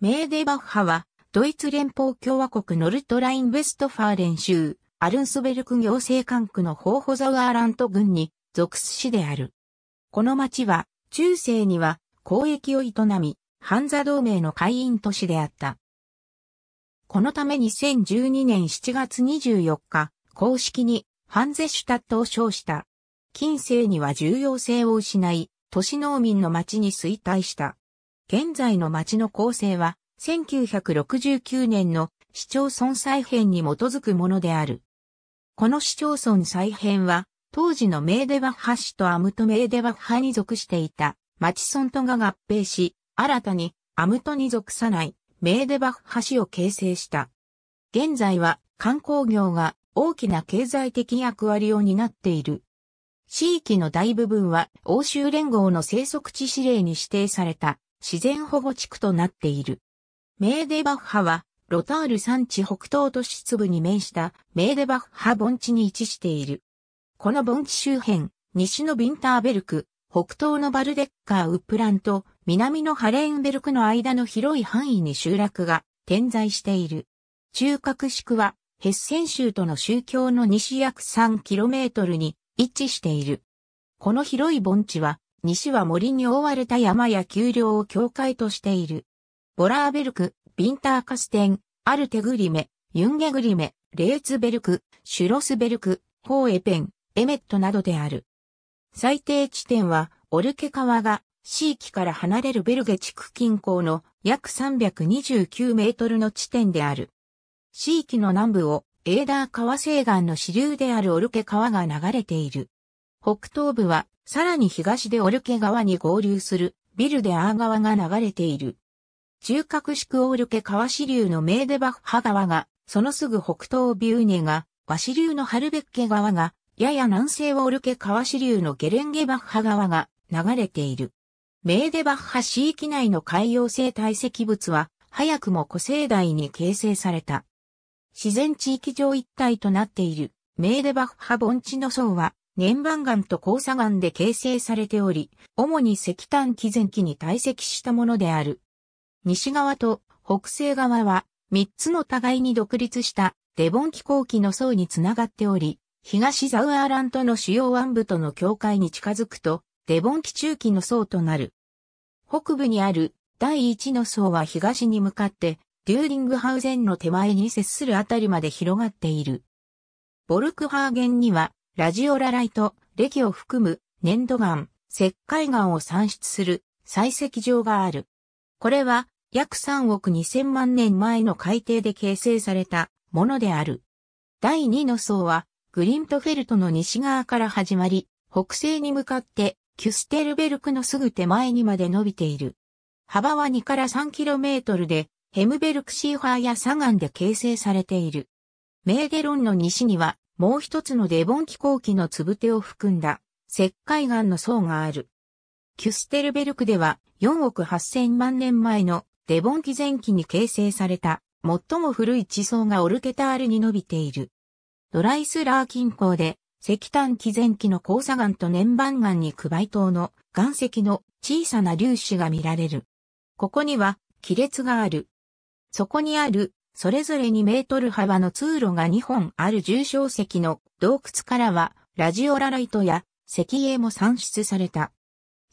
メーデバッハは、ドイツ連邦共和国ノルトライン・ウェストファーレン州、アルンスベルク行政管区のホーホザワーラント郡に属す市である。この町は、中世には交易を営み、ハンザ同盟の会員都市であった。このため2012年7月24日、公式にハンゼシュタットを称した。近世には重要性を失い、都市農民の町に衰退した。現在の町の構成は、1969年の市町村再編に基づくものである。この市町村再編は、当時のメーデバッハ市とアムトメーデバッハに属していた町村とが合併し、新たにアムトに属さないメーデバッハ市を形成した。現在は観光業が大きな経済的役割を担っている。地域の大部分は欧州連合の生息地指令に指定された自然保護地区となっている。メーデバッハは、ロタール山地北東都市部に面したメーデバッハ盆地に位置している。この盆地周辺、西のビンターベルク、北東のバルデッカーウップランと南のハレーンベルクの間の広い範囲に集落が点在している。中核地区はヘッセン州との宗教の西約 3km に位置している。この広い盆地は西は森に覆われた山や丘陵を境界としている。ボラーベルク、ビンターカステン、アルテグリメ、ユンゲグリメ、レーツベルク、シュロスベルク、ホーエペン、エメットなどである。最低地点は、オルケ川が、地域から離れるベルゲ地区近郊の約329メートルの地点である。地域の南部をエーダー川西岸の支流であるオルケ川が流れている。北東部はさらに東でオルケ川に合流するビルデアー川が流れている。中核宿オルケ川支流のメーデバッハ川が、そのすぐ北東ビューネが、和支流のハルベッケ川が、やや南西オルケ川支流のゲレンゲバッハ川が流れている。メーデバッハ市域内の海洋生態石物は、早くも古生代に形成された。自然地域上一体となっているメーデバッハ盆地の層は粘板岩と交差岩で形成されており、主に石炭紀前期に堆積したものである。西側と北西側は、三つの互いに独立したデボン気候期の層につながっており、東ザウアーラントの主要湾部との境界に近づくと、デボン気中期の層となる。北部にある第一の層は東に向かって、デューリングハウゼンの手前に接するあたりまで広がっている。ボルクハーゲンにはラジオラライト、レを含む粘土岩、石灰岩を産出する採石場がある。これは約3億2000万年前の海底で形成されたものである。第2の層はグリントフェルトの西側から始まり、北西に向かってキュステルベルクのすぐ手前にまで伸びている。幅は2から3キロメートルで、ヘムベルクシーファーや砂岩で形成されている。メーデロンの西には、もう一つのデボン気候機のつぶてを含んだ石灰岩の層がある。キュステルベルクでは4億8000万年前のデボン気前期に形成された最も古い地層がオルケタールに伸びている。ドライスラー近郊で石炭気前期の交差岩と年番岩に区倍島の岩石の小さな粒子が見られる。ここには亀裂がある。そこにあるそれぞれ2メートル幅の通路が2本ある重症石の洞窟からは、ラジオラライトや石英も産出された。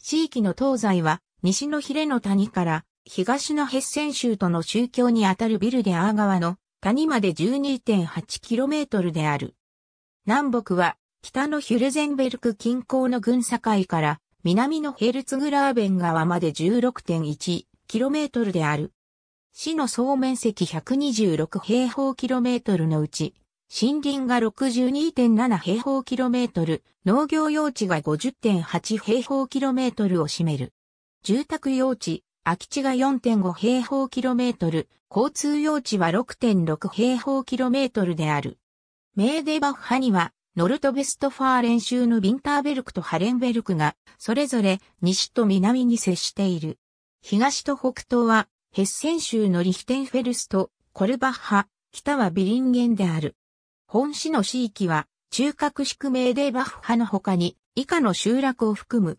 地域の東西は、西のヒレの谷から、東のヘッセン州との宗教にあたるビルデアー川の谷まで 12.8km である。南北は、北のヒュルゼンベルク近郊の軍境から、南のヘルツグラーベン川まで 16.1km である。市の総面積126平方キロメートルのうち、森林が62.7平方キロメートル、農業用地が50.8平方キロメートルを占める。住宅用地、空き地が4.5平方キロメートル、交通用地は6.6平方キロメートルである。メーデバッハには、ノルトベストファーレン州のビンターベルクとハレンベルクが、それぞれ西と南に接している。東と北東はヘッセン州のリヒテンフェルスト、コルバッハ、北はビリンゲンである。本市の市域は、中核宿メーデーバッハの他に、以下の集落を含む。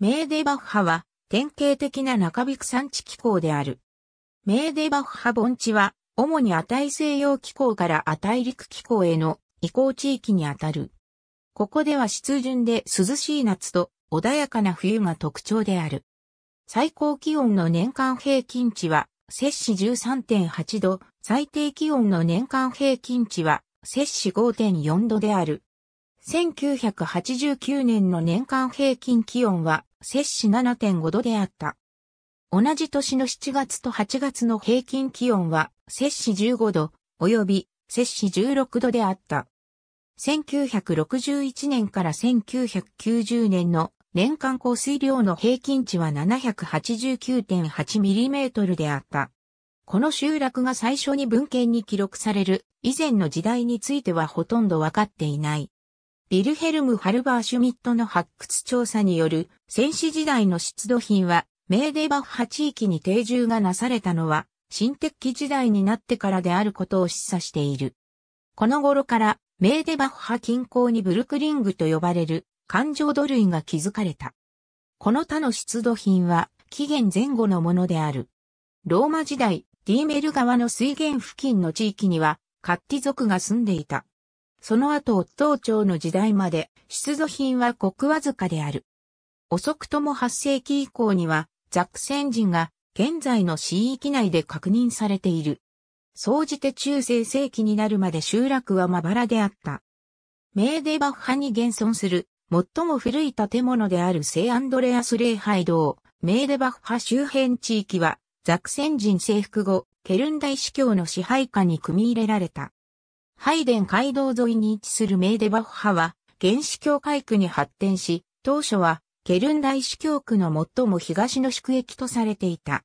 メーデーバッハは、典型的な中引く産地気候である。メーデーバッハ盆地は、主に値西洋気候から値陸気候への移行地域にあたる。ここでは湿潤で涼しい夏と穏やかな冬が特徴である。最高気温の年間平均値は、摂氏13.8度、最低気温の年間平均値は、摂氏5.4度である。1989年の年間平均気温は、摂氏7.5度であった。同じ年の7月と8月の平均気温は、摂氏15度、及び、摂氏16度であった。1961年から1990年の年間降水量の平均値は 789.8mm であった。この集落が最初に文献に記録される以前の時代についてはほとんどわかっていない。ビルヘルム・ハルバーシュミットの発掘調査による戦死時代の出土品はメーデバッハ地域に定住がなされたのは新鉄器時代になってからであることを示唆している。この頃からメーデバッハ近郊にブルクリングと呼ばれる環状土塁が築かれた。この他の出土品は紀元前後のものである。ローマ時代、ディーメル川の水源付近の地域にはカッティ族が住んでいた。その後、東朝の時代まで出土品はごくわずかである。遅くとも8世紀以降にはザクセン人が現在の市域内で確認されている。総じて中世世紀になるまで集落はまばらであった。メーデバッハに現存する最も古い建物である聖アンドレアス礼拝堂、メーデバッハ周辺地域は、ザクセン人征服後、ケルン大司教の支配下に組み入れられた。ハイデン街道沿いに位置するメーデバッハは、原始教会区に発展し、当初は、ケルン大司教区の最も東の宿駅とされていた。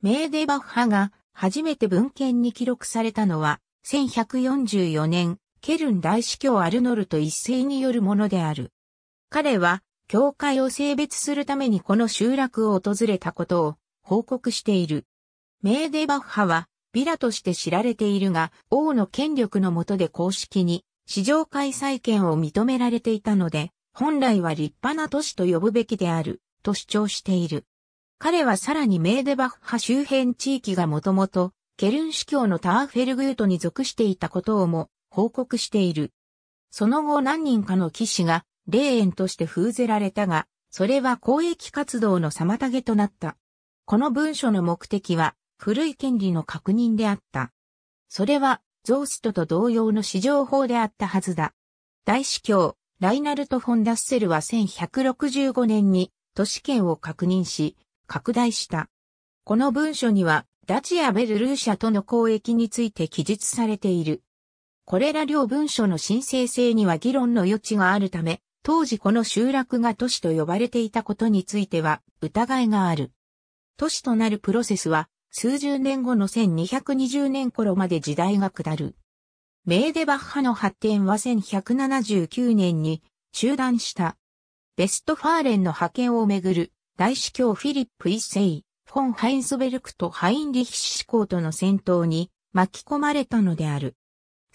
メーデバッハが初めて文献に記録されたのは、1144年、ケルン大司教アルノルト一世によるものである。彼は、教会を性別するためにこの集落を訪れたことを報告している。メーデバッハは、ビラとして知られているが、王の権力の下で公式に、市場開催権を認められていたので、本来は立派な都市と呼ぶべきである、と主張している。彼はさらにメーデバッハ周辺地域がもともと、ケルン司教のターフェルグートに属していたことをも報告している。その後何人かの騎士が霊園として封ぜられたが、それは公益活動の妨げとなった。この文書の目的は、古い権利の確認であった。それは、ゾーストと同様の市場法であったはずだ。大司教、ライナルト・フォン・ダッセルは1165年に都市権を確認し、拡大した。この文書には、ダチア・ベルルーシャとの交易について記述されている。これら両文書の申請性には議論の余地があるため、当時この集落が都市と呼ばれていたことについては疑いがある。都市となるプロセスは数十年後の1220年頃まで時代が下る。メーデバッハの発展は1179年に中断した。ベストファーレンの派遣をめぐる大司教フィリップ一世、フォン・ハインスベルクとハインリヒシ公との戦闘に巻き込まれたのである。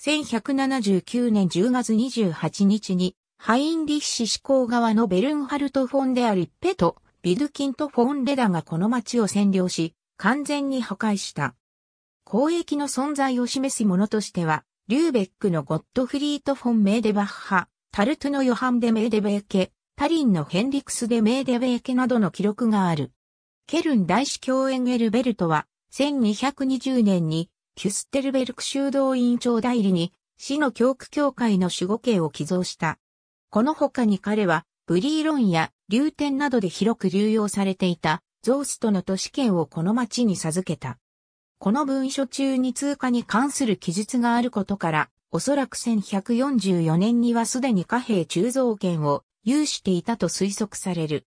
1179年10月28日にハインリッシ志向側のベルンハルト・フォンデア・リッペと、ビドキンとフォンレダがこの町を占領し、完全に破壊した。交易の存在を示すものとしては、リューベックのゴッドフリート・フォン・メーデバッハ、タルトゥのヨハン・デ・メーデベーケ、タリンのヘンリクス・デ・メーデベーケなどの記録がある。ケルン大司教エンエルベルトは、1220年に、キュステルベルク修道院長代理に、死の教区教会の守護刑を寄贈した。この他に彼は、ブリーロンや流天などで広く流用されていた、ゾーストの都市圏をこの町に授けた。この文書中に通貨に関する記述があることから、おそらく1144年にはすでに貨幣鋳造権を有していたと推測される。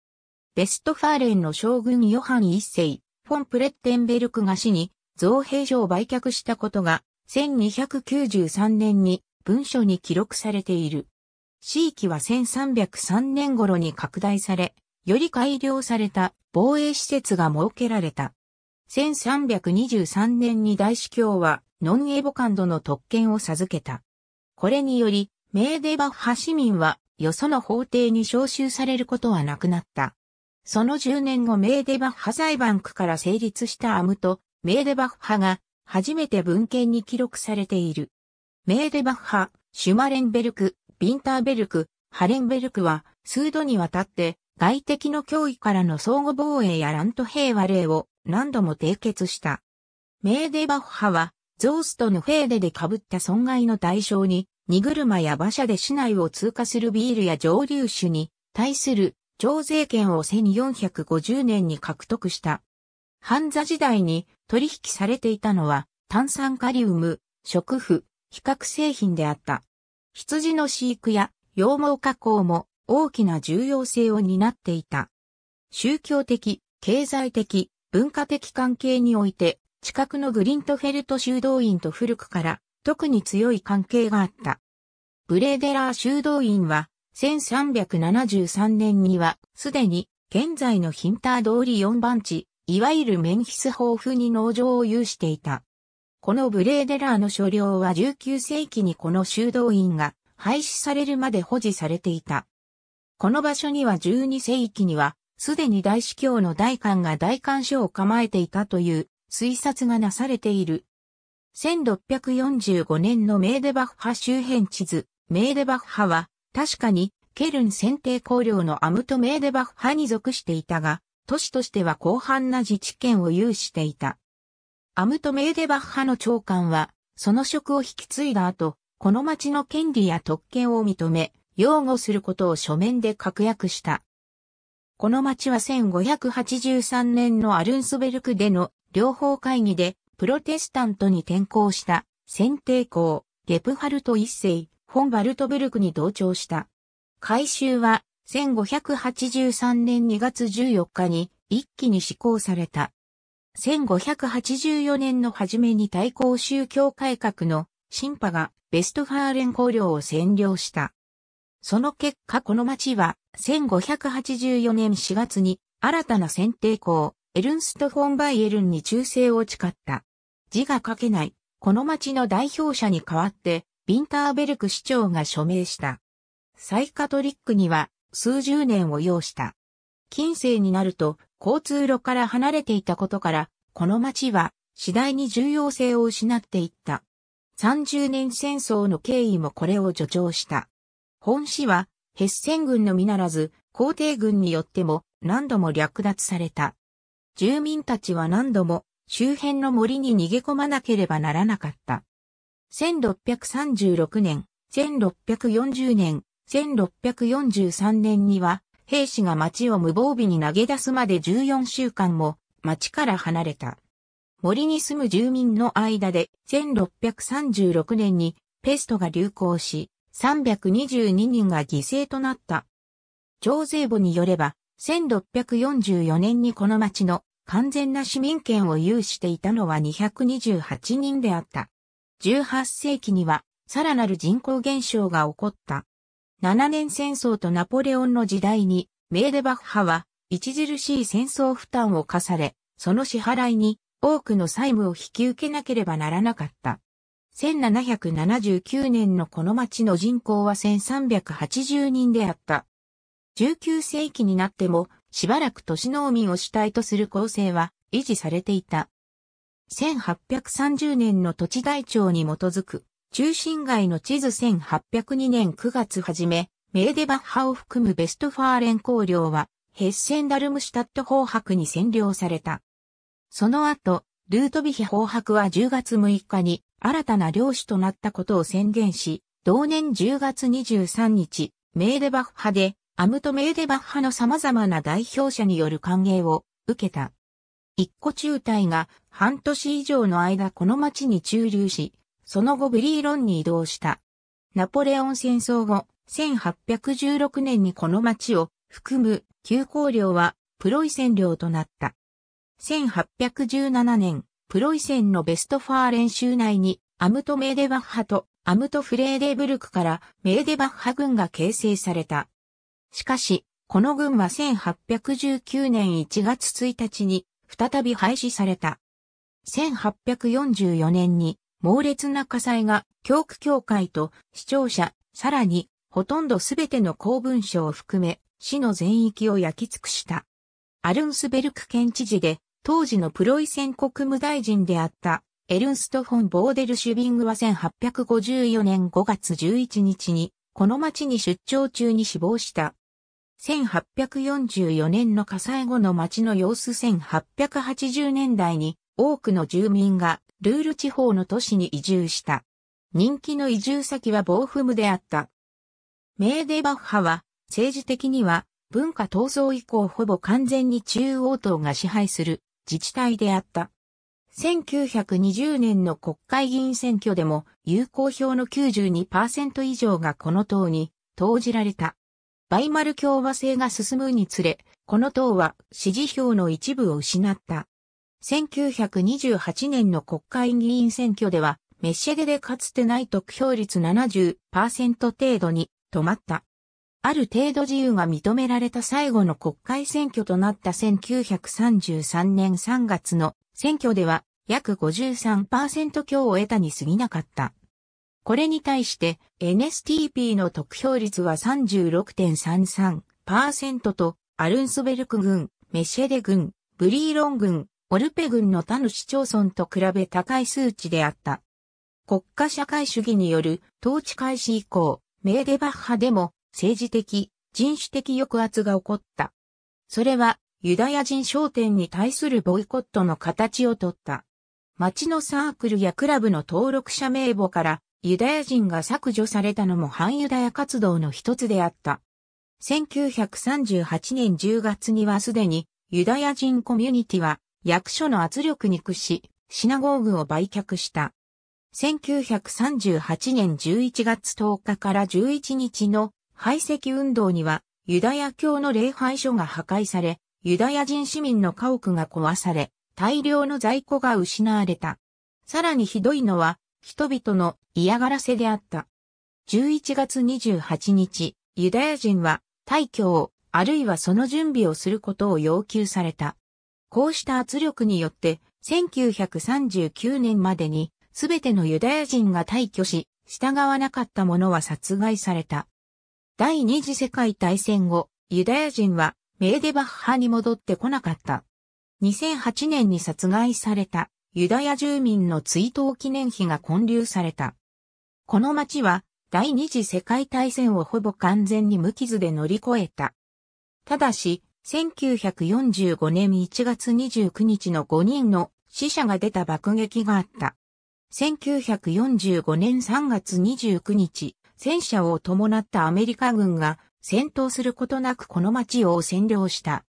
ベストファーレンの将軍ヨハン一世、フォンプレッテンベルクが死に、造幣所を売却したことが、1293年に文書に記録されている。地域は1303年頃に拡大され、より改良された防衛施設が設けられた。1323年に大司教はノンエボカンドの特権を授けた。これにより、メーデバッハ市民はよその法廷に召集されることはなくなった。その10年後メーデバッハ裁判区から成立したアムとメーデバッハが初めて文献に記録されている。メーデバッハ、シュマレンベルク、ビンターベルク、ハレンベルクは数度にわたって外敵の脅威からの相互防衛やラント平和令を何度も締結した。メーデバッハはゾーストのフェーデで被った損害の対象に荷車や馬車で市内を通過するビールや蒸留酒に対する徴税権を1450年に獲得した。ンザ時代に取引されていたのは炭酸カリウム、食腐、比較製品であった。羊の飼育や羊毛加工も大きな重要性を担っていた。宗教的、経済的、文化的関係において、近くのグリントフェルト修道院と古くから特に強い関係があった。ブレーデラー修道院は1373年にはすでに現在のヒンター通り4番地、いわゆるメンヒス豊富に農場を有していた。このブレーデラーの所領は19世紀にこの修道院が廃止されるまで保持されていた。この場所には12世紀には、すでに大司教の大官が大官所を構えていたという推察がなされている。1645年のメーデバッハ周辺地図、メーデバッハは、確かに、ケルン選定公領のアムトメーデバッハに属していたが、都市としては広範な自治権を有していた。アムト・メーデバッハの長官は、その職を引き継いだ後、この町の権利や特権を認め、擁護することを書面で確約した。この町は1583年のアルンスベルクでの両方会議で、プロテスタントに転向した、選定校、ゲプハルト一世、フォンバルトブルクに同調した。改修は、1583年2月14日に一気に施行された。1584年の初めに対抗宗教改革の新派がベストファーレン公領を占領した。その結果この町は1584年4月に新たな選定校、エルンスト・フォン・バイエルンに忠誠を誓った。字が書けない、この町の代表者に代わって、ビンターベルク市長が署名した。サイカトリックには数十年を要した。近世になると交通路から離れていたことから、この町は次第に重要性を失っていった。30年戦争の経緯もこれを助長した。本市は、ヘッセン軍のみならず、皇帝軍によっても何度も略奪された。住民たちは何度も周辺の森に逃げ込まなければならなかった。1636年、1640年、1643年には兵士が町を無防備に投げ出すまで14週間も町から離れた。森に住む住民の間で1636年にペストが流行し、322人が犠牲となった。徴税簿によれば、1644年にこの町の完全な市民権を有していたのは228人であった。18世紀には、さらなる人口減少が起こった。7年戦争とナポレオンの時代に、メーデバッハは、著しい戦争負担を課され、その支払いに多くの債務を引き受けなければならなかった。1779年のこの町の人口は1380人であった。19世紀になっても、しばらく都市農民を主体とする構成は維持されていた。1830年の土地台帳に基づく中心街の地図1802年9月初め、メーデバッハを含むベストファーレン公領は、ヘッセンダルムシュタット砲白に占領された。その後、ルートビヒ砲白は10月6日に新たな領主となったことを宣言し、同年10月23日、メーデバッハで、アムとメーデバッハの様々な代表者による歓迎を受けた。一個中隊が半年以上の間この町に駐留し、その後ブリーロンに移動した。ナポレオン戦争後、1816年にこの町を含む旧公領はプロイセン領となった。1817年、プロイセンのベストファー練習内にアムトメーデバッハとアムトフレーデブルクからメーデバッハ軍が形成された。しかし、この軍は1819年1月1日に再び廃止された。1844年に猛烈な火災が教区教会と視聴者、さらにほとんどすべての公文書を含め、市の全域を焼き尽くした。アルンスベルク県知事で、当時のプロイセン国務大臣であったエルンスト・フォン・ボーデル・シュビングは1854年5月11日に、この町に出張中に死亡した。1844年の火災後の町の様子1880年代に多くの住民がルール地方の都市に移住した。人気の移住先はボーフムであった。メーデバッハは、政治的には、文化闘争以降ほぼ完全に中央党が支配する自治体であった。1920年の国会議員選挙でも有効票の92%以上がこの党に投じられた。バイマル共和制が進むにつれ、この党は支持票の一部を失った。1928年の国会議員選挙では、メッシェデでかつてない得票率70%程度に止まった。ある程度自由が認められた最後の国会選挙となった1933年3月の選挙では約53%強を得たに過ぎなかった。これに対して NSTP の得票率は36.33%とアルンスベルク軍、メシェデ軍、ブリーロン軍、オルペ軍の他の市町村と比べ高い数値であった。国家社会主義による統治開始以降、メーデバッハでも政治的、人種的抑圧が起こった。それはユダヤ人商店に対するボイコットの形をとった。町のサークルやクラブの登録者名簿からユダヤ人が削除されたのも反ユダヤ活動の一つであった。1938年10月にはすでにユダヤ人コミュニティは役所の圧力に屈し、シナゴーグを売却した。1938年11月10日から11日の排斥運動には、ユダヤ教の礼拝所が破壊され、ユダヤ人市民の家屋が壊され、大量の在庫が失われた。さらにひどいのは、人々の嫌がらせであった。11月28日、ユダヤ人は、退去を、あるいはその準備をすることを要求された。こうした圧力によって、1939年までに、すべてのユダヤ人が退去し、従わなかった者は殺害された。第二次世界大戦後、ユダヤ人はメーデバッハに戻ってこなかった。2008年に殺害されたユダヤ住民の追悼記念碑が建立された。この町は第二次世界大戦をほぼ完全に無傷で乗り越えた。ただし、1945年1月29日の5人の死者が出た爆撃があった。1945年3月29日、戦車を伴ったアメリカ軍が戦闘することなくこの町を占領した。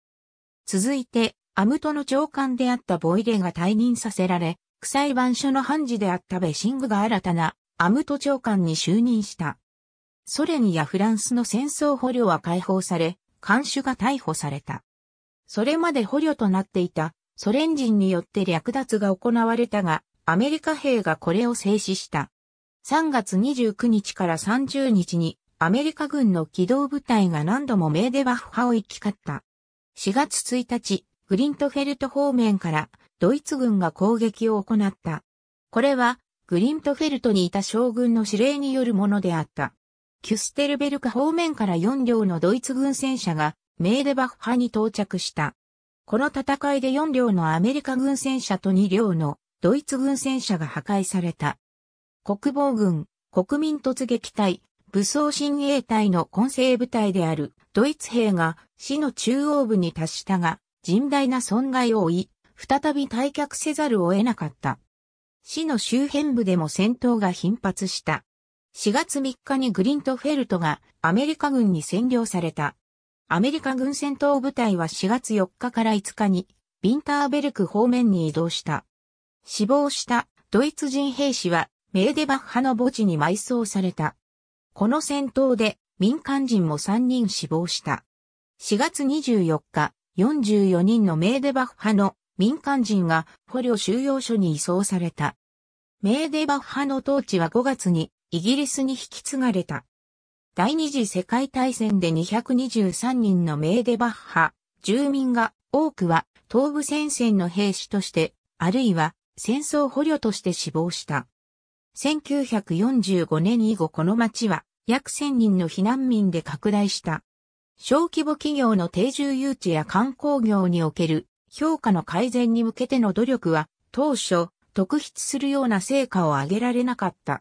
続いて、アムトの長官であったボイレが退任させられ、副裁判所の判事であったベシングが新たなアムト長官に就任した。ソ連やフランスの戦争捕虜は解放され、監守が逮捕された。それまで捕虜となっていたソ連人によって略奪が行われたが、アメリカ兵がこれを制止した。3月29日から30日にアメリカ軍の機動部隊が何度もメーデバフ派を行き交った。4月1日、グリントフェルト方面からドイツ軍が攻撃を行った。これはグリントフェルトにいた将軍の指令によるものであった。キュステルベルク方面から4両のドイツ軍戦車がメーデバッハに到着した。この戦いで4両のアメリカ軍戦車と2両のドイツ軍戦車が破壊された。国防軍、国民突撃隊、武装親衛隊の混成部隊であるドイツ兵が市の中央部に達したが、甚大な損害を負い、再び退却せざるを得なかった。市の周辺部でも戦闘が頻発した。4月3日にグリントフェルトがアメリカ軍に占領された。アメリカ軍戦闘部隊は4月4日から5日にビンターベルク方面に移動した。死亡したドイツ人兵士はメーデバッハの墓地に埋葬された。この戦闘で民間人も3人死亡した。4月24日、44人のメーデバッハの民間人が捕虜収容所に移送された。メーデバッハの統治は5月にイギリスに引き継がれた。第二次世界大戦で223人のメーデバッハ、住民が多くは東部戦線の兵士として、あるいは戦争捕虜として死亡した。1945年以後この町は約1000人の避難民で拡大した。小規模企業の定住誘致や観光業における評価の改善に向けての努力は当初特筆するような成果を上げられなかった。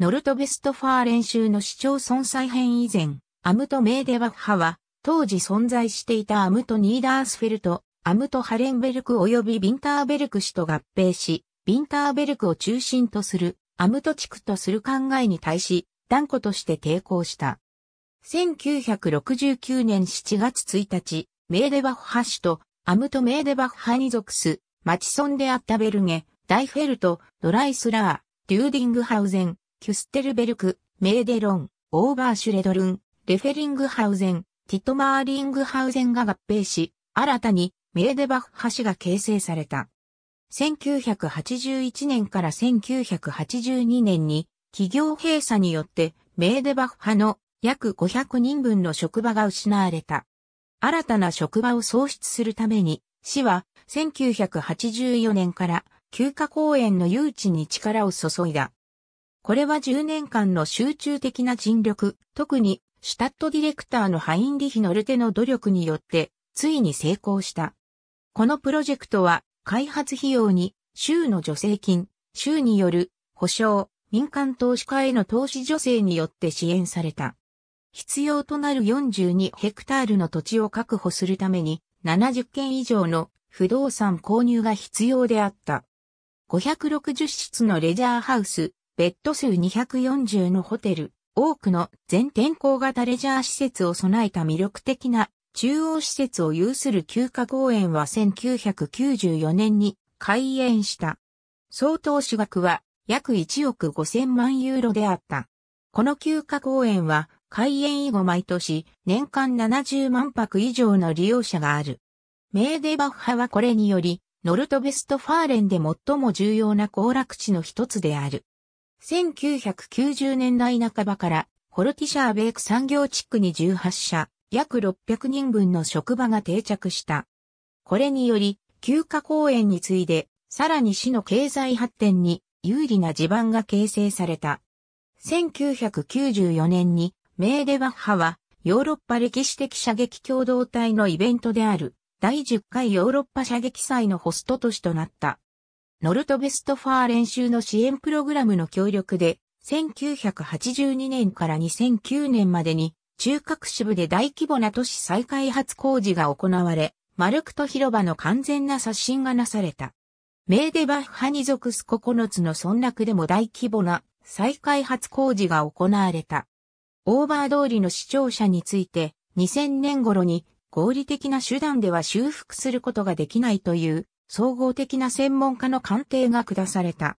ノルトベストファー練習の市町村再編以前、アムト・メーデバッハは、当時存在していたアムト・ニーダースフェルト、アムト・ハレンベルク及びビンターベルク市と合併し、ビンターベルクを中心とする、アムト地区とする考えに対し、断固として抵抗した。1969年7月1日、メーデバッハ市とアムトメーデバッハに属す、マチソンであったベルゲ、ダイフェルト、ドライスラー、デューディングハウゼン、キュステルベルク、メーデロン、オーバーシュレドルン、レフェリングハウゼン、ティトマーリングハウゼンが合併し、新たにメーデバッハ市が形成された。1981年から1982年に企業閉鎖によってメーデバッハの約500人分の職場が失われた。新たな職場を創出するために、市は1984年から休暇公園の誘致に力を注いだ。これは10年間の集中的な尽力、特にシュタットディレクターのハインリヒ・ノルテの努力によって、ついに成功した。このプロジェクトは、開発費用に、州の助成金、州による保証、民間投資家への投資助成によって支援された。必要となる42ヘクタールの土地を確保するために、70件以上の不動産購入が必要であった。560室のレジャーハウス、ベッド数240のホテル、多くの全天候型レジャー施設を備えた魅力的な中央施設を有する休暇公園は1994年に開園した。総投資額は約1億5000万ユーロであった。この休暇公園は開園以後毎年年間70万泊以上の利用者がある。メーデバッハはこれによりノルトベストファーレンで最も重要な行楽地の一つである。1990年代半ばから、ホルティシャーベイク産業地区に18社、約600人分の職場が定着した。これにより、休暇公園に次いで、さらに市の経済発展に有利な地盤が形成された。1994年に、メーデバッハは、ヨーロッパ歴史的射撃共同体のイベントである、第10回ヨーロッパ射撃祭のホスト都市となった。ノルトベストファー練習の支援プログラムの協力で、1982年から2009年までに、中核支部で大規模な都市再開発工事が行われ、マルクト広場の完全な刷新がなされた。メーデバッハに属す9つの村落でも大規模な再開発工事が行われた。オーバー通りの視聴者について2000年頃に合理的な手段では修復することができないという総合的な専門家の鑑定が下された。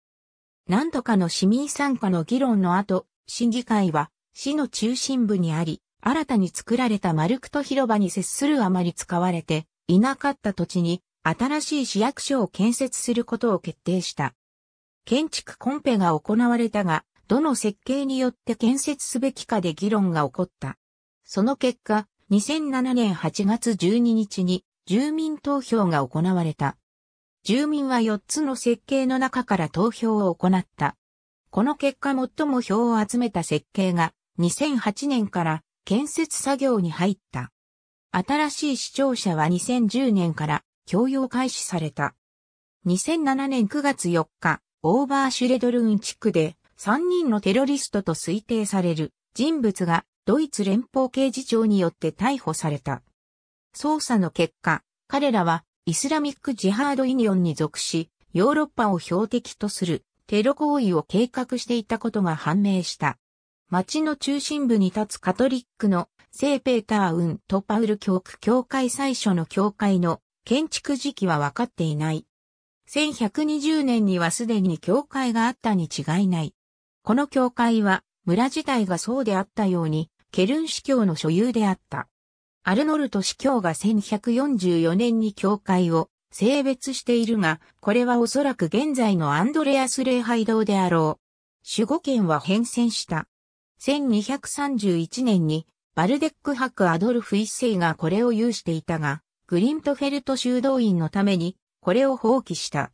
何度かの市民参加の議論の後、審議会は市の中心部にあり、新たに作られたマルクト広場に接するあまり使われていなかった土地に新しい市役所を建設することを決定した。建築コンペが行われたが、どの設計によって建設すべきかで議論が起こった。その結果、2007年8月12日に住民投票が行われた。住民は4つの設計の中から投票を行った。この結果最も票を集めた設計が2008年から建設作業に入った。新しい市庁舎は2010年から供用開始された。2007年9月4日、オーバーシュレドルン地区で3人のテロリストと推定される人物がドイツ連邦刑事庁によって逮捕された。捜査の結果、彼らはイスラミックジハードユニオンに属し、ヨーロッパを標的とするテロ行為を計画していたことが判明した。町の中心部に立つカトリックの聖ペーターウンとパウル教区教会最初の教会の建築時期は分かっていない。1120年にはすでに教会があったに違いない。この教会は村自体がそうであったように、ケルン司教の所有であった。アルノルト司教が1144年に教会を性別しているが、これはおそらく現在のアンドレアス礼拝堂であろう。守護権は変遷した。1231年にバルデック博アドルフ一世がこれを有していたが、グリントフェルト修道院のためにこれを放棄した。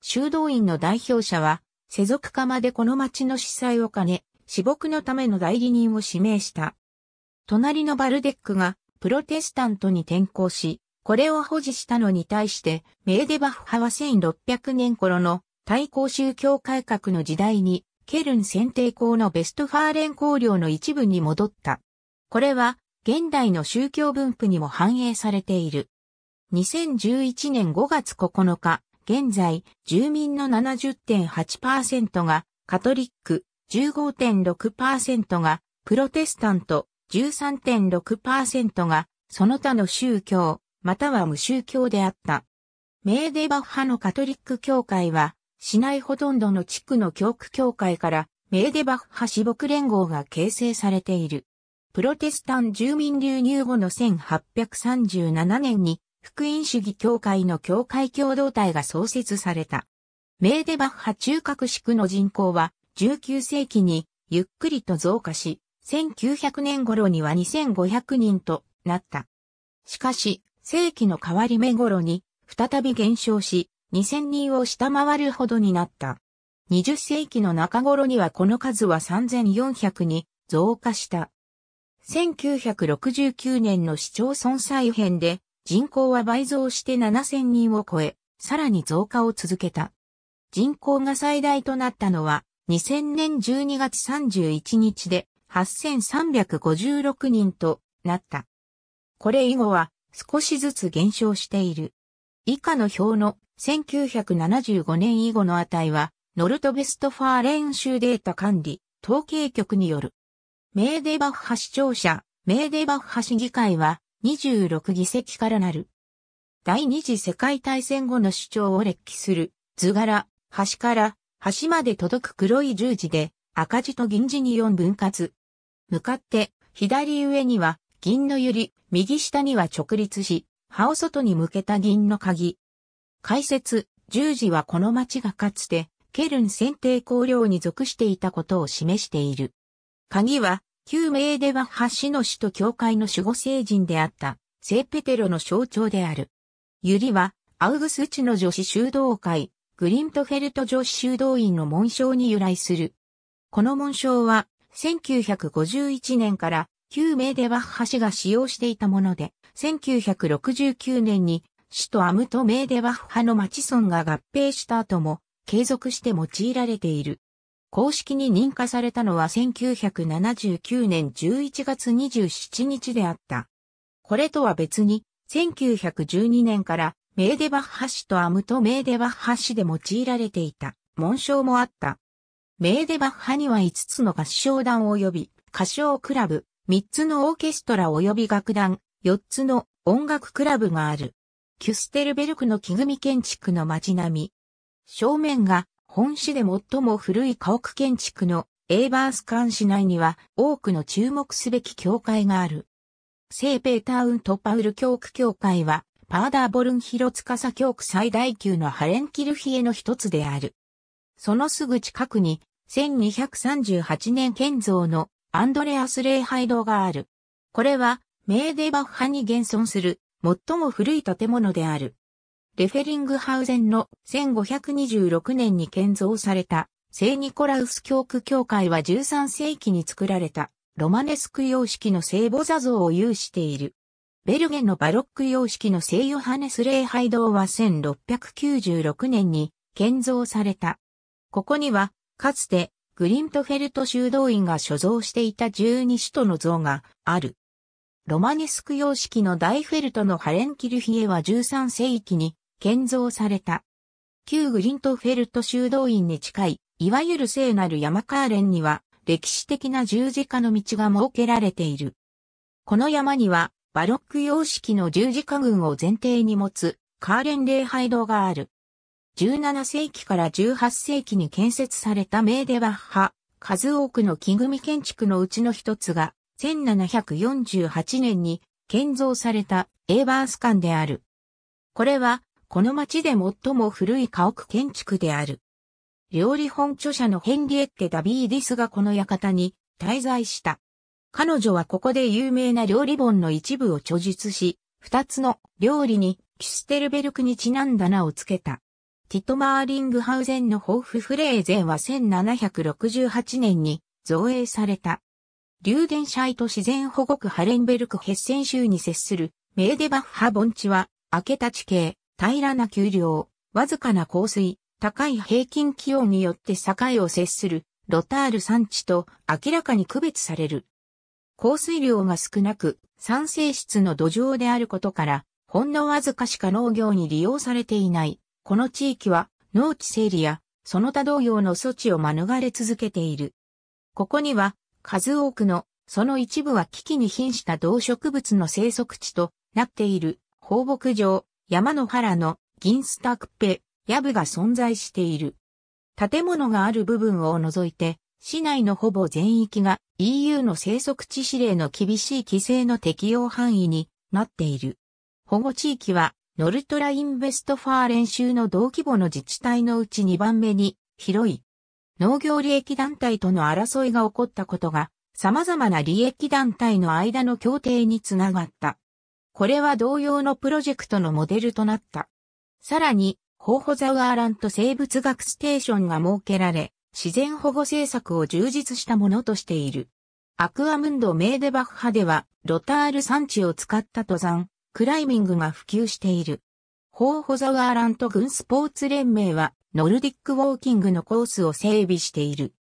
修道院の代表者は、世俗までこの町の司祭を兼ね、死牧のための代理人を指名した。隣のバルデックがプロテスタントに転向し、これを保持したのに対して、メーデバフ派は1600年頃の対抗宗教改革の時代に、ケルン選定校のベストファーレン公領の一部に戻った。これは、現代の宗教分布にも反映されている。2011年5月9日、現在、住民の70.8%がカトリック、15.6%がプロテスタント、13.6%がその他の宗教、または無宗教であった。メーデバッハのカトリック教会は、市内ほとんどの地区の教区教会からメーデバッハ私牧連合が形成されている。プロテスタン住民流入後の1837年に福音主義教会の教会共同体が創設された。メーデバッハ中核地区の人口は19世紀にゆっくりと増加し、1900年頃には2500人となった。しかし、世紀の変わり目頃に再び減少し、2000人を下回るほどになった。20世紀の中頃にはこの数は3400に増加した。1969年の市町村再編で人口は倍増して7000人を超え、さらに増加を続けた。人口が最大となったのは2000年12月31日で8356人となった。これ以後は少しずつ減少している。以下の表の1975年以後の値は、ノルトベストファーレン州データ管理、統計局による。メーデバッハ市庁舎、メーデバッハ市議会は26議席からなる。第二次世界大戦後の主張を列記する図柄、端から端まで届く黒い十字で赤字と銀字に4分割、向かって、左上には銀の百合、右下には直立し、葉を外に向けた銀の鍵。解説、十字はこの町がかつて、ケルン選定公領に属していたことを示している。鍵は、旧名では橋の死と教会の守護聖人であった、聖ペテロの象徴である。百りは、アウグスチの女子修道会、グリントフェルト女子修道院の紋章に由来する。この紋章は、1951年から旧名でバッハ氏が使用していたもので、1969年に市とアムと名でバッハの町村が合併した後も継続して用いられている。公式に認可されたのは1979年11月27日であった。これとは別に、1912年からメーデバッハ氏とアムとメーデバッハ氏で用いられていた紋章もあった。メーデバッハには5つの合唱団及び歌唱クラブ、3つのオーケストラ及び楽団、4つの音楽クラブがある。キュステルベルクの木組建築の街並み。正面が本市で最も古い家屋建築のエーバースカン市内には多くの注目すべき教会がある。聖ペーターウントパウル教区教会はパーダーボルン広司教区最大級のハレンキルヒエの一つである。そのすぐ近くに1238年建造のアンドレアス礼拝堂がある。これは、メーデバッハに現存する、最も古い建物である。レフェリングハウゼンの1526年に建造された、聖ニコラウス教区教会は13世紀に作られた、ロマネスク様式の聖母座像を有している。ベルゲンのバロック様式の聖ヨハネス礼拝堂は1696年に建造された。ここにはかつて、グリントフェルト修道院が所蔵していた十二首都の像がある。ロマネスク様式のダイフェルトのハレンキルヒエは13世紀に建造された。旧グリントフェルト修道院に近い、いわゆる聖なる山カーレンには、歴史的な十字架の道が設けられている。この山には、バロック様式の十字架群を前提に持つ、カーレン礼拝堂がある。17世紀から18世紀に建設されたメーデバッハ、数多くの木組建築のうちの一つが、1748年に建造されたエーバース館である。これは、この町で最も古い家屋建築である。料理本著者のヘンリエッテ・ダビーディスがこの館に滞在した。彼女はここで有名な料理本の一部を著述し、二つの料理にキュステルベルクにちなんだ名をつけた。ティトマーリングハウゼンの豊富フフレーゼンは1768年に造営された。リューデンシャイト自然保護区ハレンベルクヘッセン州に接するメーデバッハ盆地は、明けた地形、平らな丘陵、わずかな降水、高い平均気温によって境を接するロタール山地と明らかに区別される。降水量が少なく、酸性質の土壌であることから、ほんのわずかしか農業に利用されていない。この地域は農地整理やその他同様の措置を免れ続けている。ここには数多くのその一部は危機に瀕した動植物の生息地となっている放牧場、山の原の銀スタックペ、ヤブが存在している。建物がある部分を除いて、市内のほぼ全域が EU の生息地指令の厳しい規制の適用範囲になっている。保護地域はノルトラインベストファー練習の同規模の自治体のうち2番目に広い。農業利益団体との争いが起こったことが、様々な利益団体の間の協定につながった。これは同様のプロジェクトのモデルとなった。さらに、ホ補ホザワーラント生物学ステーションが設けられ、自然保護政策を充実したものとしている。アクアムンドメーデバッハでは、ロタール産地を使った登山、クライミングが普及している。ホーホザワーラント軍スポーツ連盟は、ノルディックウォーキングのコースを整備している。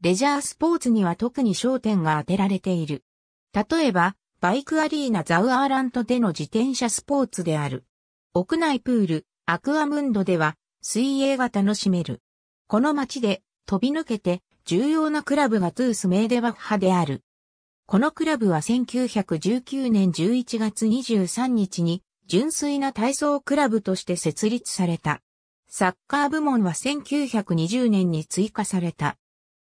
レジャースポーツには特に焦点が当てられている。例えば、バイクアリーナザウアーラントでの自転車スポーツである。屋内プール、アクアムンドでは、水泳が楽しめる。この街で、飛び抜けて、重要なクラブがトゥースメーデバッハである。このクラブは1919年11月23日に純粋な体操クラブとして設立された。サッカー部門は1920年に追加された。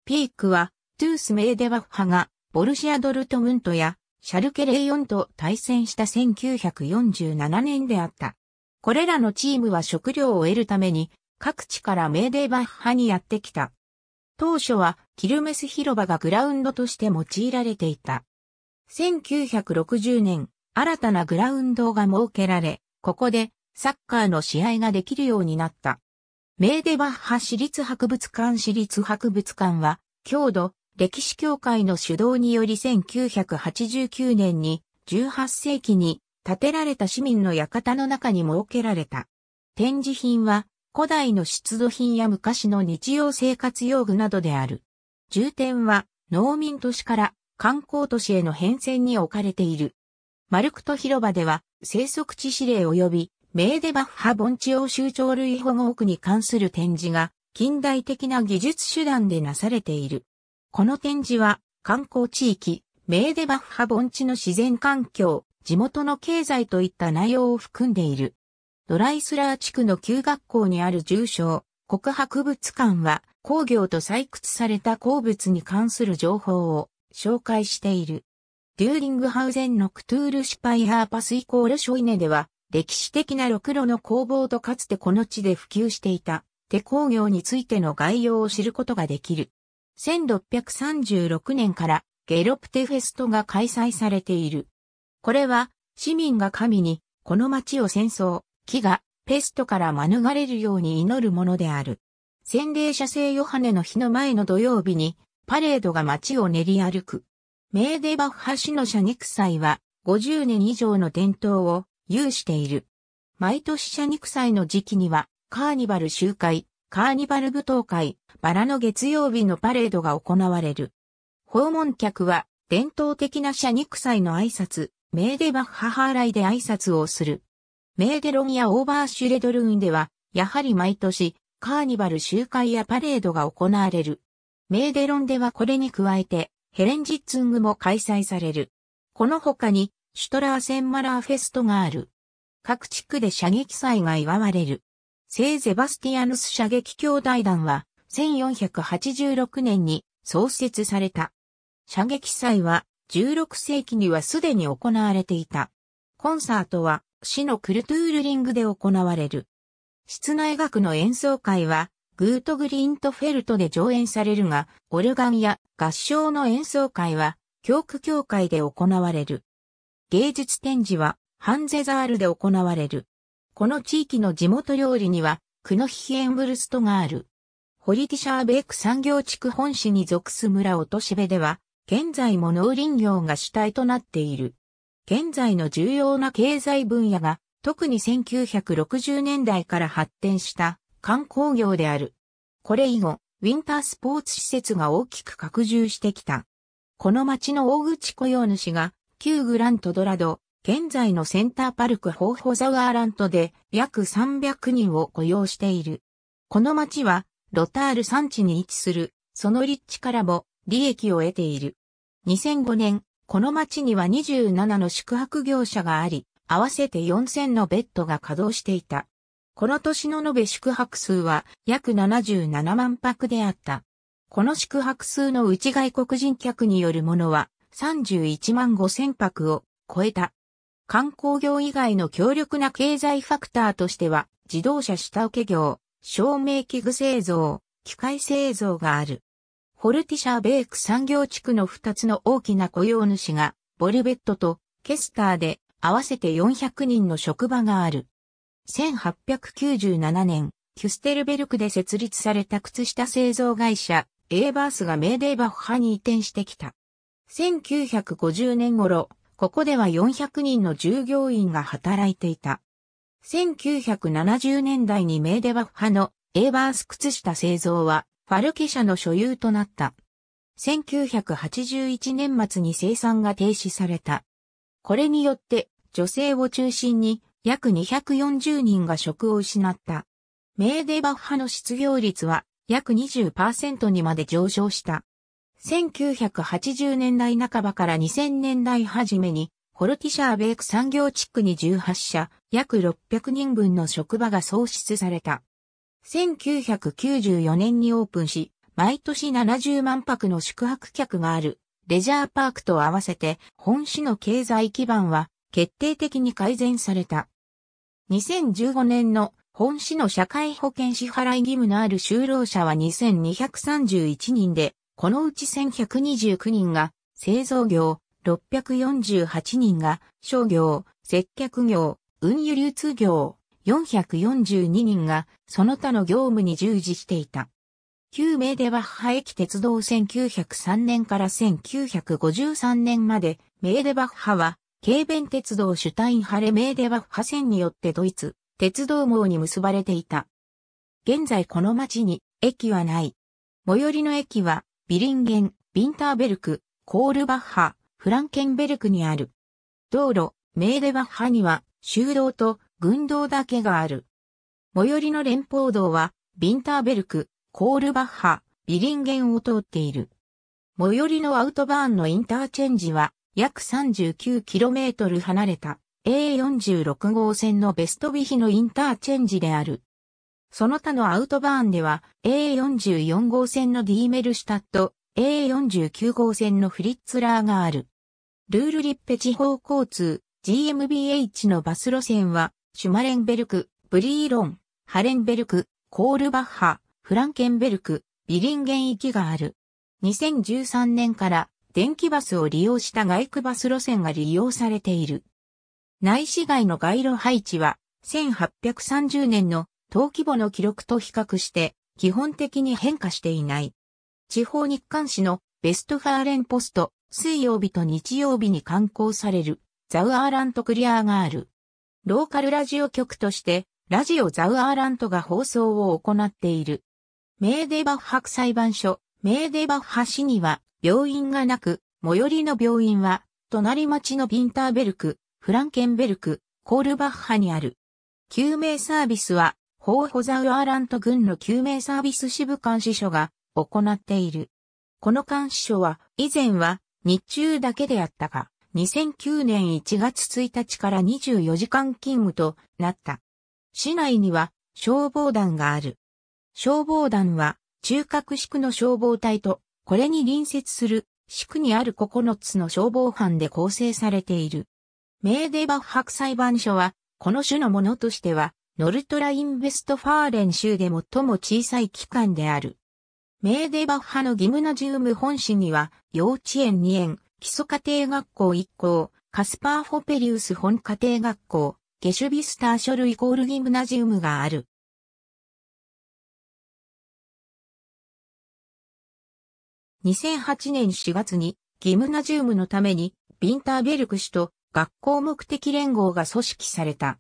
ピークはトゥース・メーデバッハがボルシア・ドルトムントやシャルケ・レイオンと対戦した1947年であった。これらのチームは食料を得るために各地からメーデバッハにやってきた。当初はキルメス広場がグラウンドとして用いられていた。1960年、新たなグラウンドが設けられ、ここでサッカーの試合ができるようになった。メーデバッハ市立博物館市立博物館は、郷土歴史協会の主導により1989年に18世紀に建てられた市民の館の中に設けられた。展示品は古代の出土品や昔の日用生活用具などである。重点は農民都市から観光都市への変遷に置かれている。マルクト広場では生息地指令及びメーデバッハ盆地用州鳥類保護区に関する展示が近代的な技術手段でなされている。この展示は観光地域、メーデバッハ盆地の自然環境、地元の経済といった内容を含んでいる。ドライスラー地区の旧学校にある住所、国博物館は工業と採掘された鉱物に関する情報を紹介している。デューリングハウゼンのクトゥールシュパイハーパスイコールショイネでは歴史的なろくろの工房とかつてこの地で普及していた手工業についての概要を知ることができる。1636年からゲロプテフェストが開催されている。これは市民が神にこの町を戦争、木がペストから免れるように祈るものである。洗礼者聖ヨハネの日の前の土曜日に、パレードが街を練り歩く。メーデバッハ市の社肉祭は、50年以上の伝統を有している。毎年社肉祭の時期には、カーニバル集会、カーニバル舞踏会、バラの月曜日のパレードが行われる。訪問客は、伝統的な社肉祭の挨拶、メーデバッハハーライで挨拶をする。メーデロンやオーバーシュレドルンでは、やはり毎年、カーニバル集会やパレードが行われる。メーデロンではこれに加えて、ヘレンジッツングも開催される。この他に、シュトラーセンマラーフェストがある。各地区で射撃祭が祝われる。聖ゼバスティアヌス射撃兄弟団は、1486年に創設された。射撃祭は、16世紀にはすでに行われていた。コンサートは、市のクルトゥールリングで行われる。室内楽の演奏会は、グートグリーントフェルトで上演されるが、オルガンや合唱の演奏会は、教区協会で行われる。芸術展示は、ハンゼザールで行われる。この地域の地元料理には、クノヒエンブルストがある。ホリティシャーベーク産業地区本市に属す村落としべでは、現在も農林業が主体となっている。現在の重要な経済分野が、特に1960年代から発展した観光業である。これ以後、ウィンタースポーツ施設が大きく拡充してきた。この町の大口雇用主が、旧グラントドラド、現在のセンターパルクホーホザワーラントで約300人を雇用している。この町は、ロタール山地に位置する、その立地からも利益を得ている。2005年、この町には27の宿泊業者があり、合わせて4000のベッドが稼働していた。この年の延べ宿泊数は約77万泊であった。この宿泊数のうち外国人客によるものは31万5000泊を超えた。観光業以外の強力な経済ファクターとしては、自動車下請け業、照明器具製造、機械製造がある。ォルティシャーベーク産業地区の2つの大きな雇用主が、ボルベットとケスターで合わせて400人の職場がある。1897年、キュステルベルクで設立された靴下製造会社、エーバースがメーデーバッハに移転してきた。1950年頃、ここでは400人の従業員が働いていた。1970年代にメーデバッハのエーバース靴下製造はファルケ社の所有となった。1981年末に生産が停止された。これによって女性を中心に約240人が職を失った。メーデバッハの失業率は約20%にまで上昇した。1980年代半ばから2000年代初めに、ホルティシャーベイク産業地区に18社、約600人分の職場が創出された。1994年にオープンし、毎年70万泊の宿泊客があるレジャーパークと合わせて本市の経済基盤は決定的に改善された。2015年の本市の社会保険支払い義務のある就労者は2231人で、このうち1129人が製造業、648人が商業、接客業、運輸流通業、442人がその他の業務に従事していた。旧名でバッハ駅鉄道1903年から1953年まで、メーデバッハは、軽便鉄道シュタインハレメーデバッハ線によってドイツ、鉄道網に結ばれていた。現在この町に駅はない。最寄りの駅は、ビリンゲン、ビンターベルク、コールバッハ、フランケンベルクにある。道路、メーデバッハには、修道と軍道だけがある。最寄りの連邦道は、ビンターベルク、コールバッハ、ビリンゲンを通っている。最寄りのアウトバーンのインターチェンジは、約 39km 離れた A46 号線のベストビヒのインターチェンジである。その他のアウトバーンでは A44 号線のディーメルシュタット、A49 号線のフリッツラーがある。ルールリッペ地方交通 GMBH のバス路線はシュマレンベルク、ブリーロン、ハレンベルク、コールバッハ、フランケンベルク、ビリンゲン行きがある。2013年から電気バスを利用した外区バス路線が利用されている。内市街の街路配置は1830年の当規模の記録と比較して基本的に変化していない。地方日刊誌のベストファーレンポスト、水曜日と日曜日に刊行されるザウアーラントクリアーがある。ローカルラジオ局として、ラジオザウアーラントが放送を行っている。メーデバッハ裁判所、メーデバッハ市には病院がなく、最寄りの病院は、隣町のビンターベルク、フランケンベルク、コールバッハにある。救命サービスは、ホーホザウアーラント軍の救命サービス支部監視所が行っている。この監視所は、以前は日中だけであったが、2009年1月1日から24時間勤務となった。市内には消防団がある。消防団は中核地区の消防隊と、これに隣接する地区にある9つの消防班で構成されている。メーデバッハ裁判所は、この種のものとしては、ノルトラインベストファーレン州で最も小さい機関である。メーデバッハのギムナジウム本市には幼稚園2園、基礎家庭学校1校、カスパー・フォペリウス本家庭学校、ゲシュビスター書類イコールギムナジウムがある。2008年4月に、ギムナジウムのために、ビンターベルク氏と学校目的連合が組織された。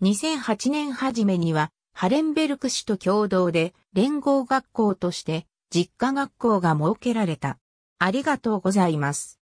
2008年初めには、ハレンベルク氏と共同で連合学校として実家学校が設けられた。ありがとうございます。